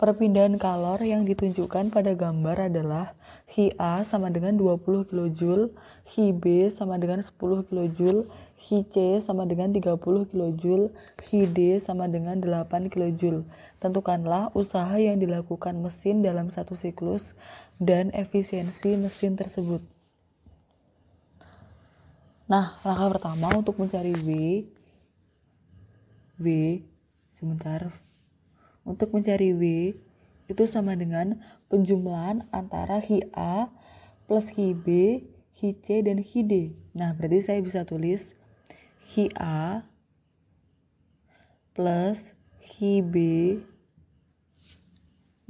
Perpindahan kalor yang ditunjukkan pada gambar adalah Hi A sama dengan 20 kJ, Hi B sama dengan 10 kJ, Hi C sama dengan 30 kJ, Hi D sama dengan 8 kJ. Tentukanlah usaha yang dilakukan mesin dalam satu siklus dan efisiensi mesin tersebut. Nah, langkah pertama untuk mencari W W sebentar untuk mencari W itu sama dengan penjumlahan antara hi A plus hi B, hi C, dan hi D. Nah, berarti saya bisa tulis hi A plus hi B.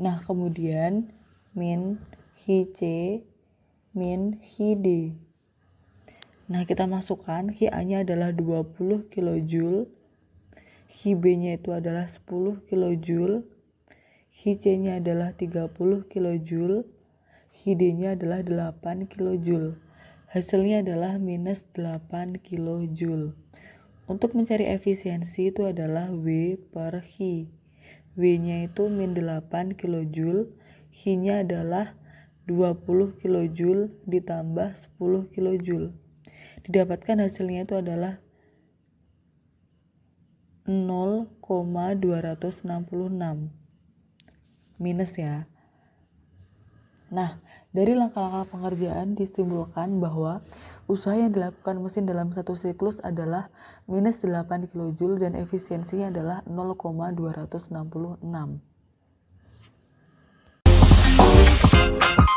Nah, kemudian min hi C min hi D. Nah, kita masukkan hi A-nya adalah 20 kilojoule HB-nya itu adalah 10 kJ, HC-nya adalah 30 kJ, HD-nya adalah 8 kJ. Hasilnya adalah minus 8 kJ. Untuk mencari efisiensi itu adalah W per H. W-nya itu min 8 kJ, H-nya adalah 20 kJ ditambah 10 kJ. Didapatkan hasilnya itu adalah 0,266 minus ya nah dari langkah-langkah pengerjaan disimpulkan bahwa usaha yang dilakukan mesin dalam satu siklus adalah minus 8 kJ dan efisiensinya adalah 0,266.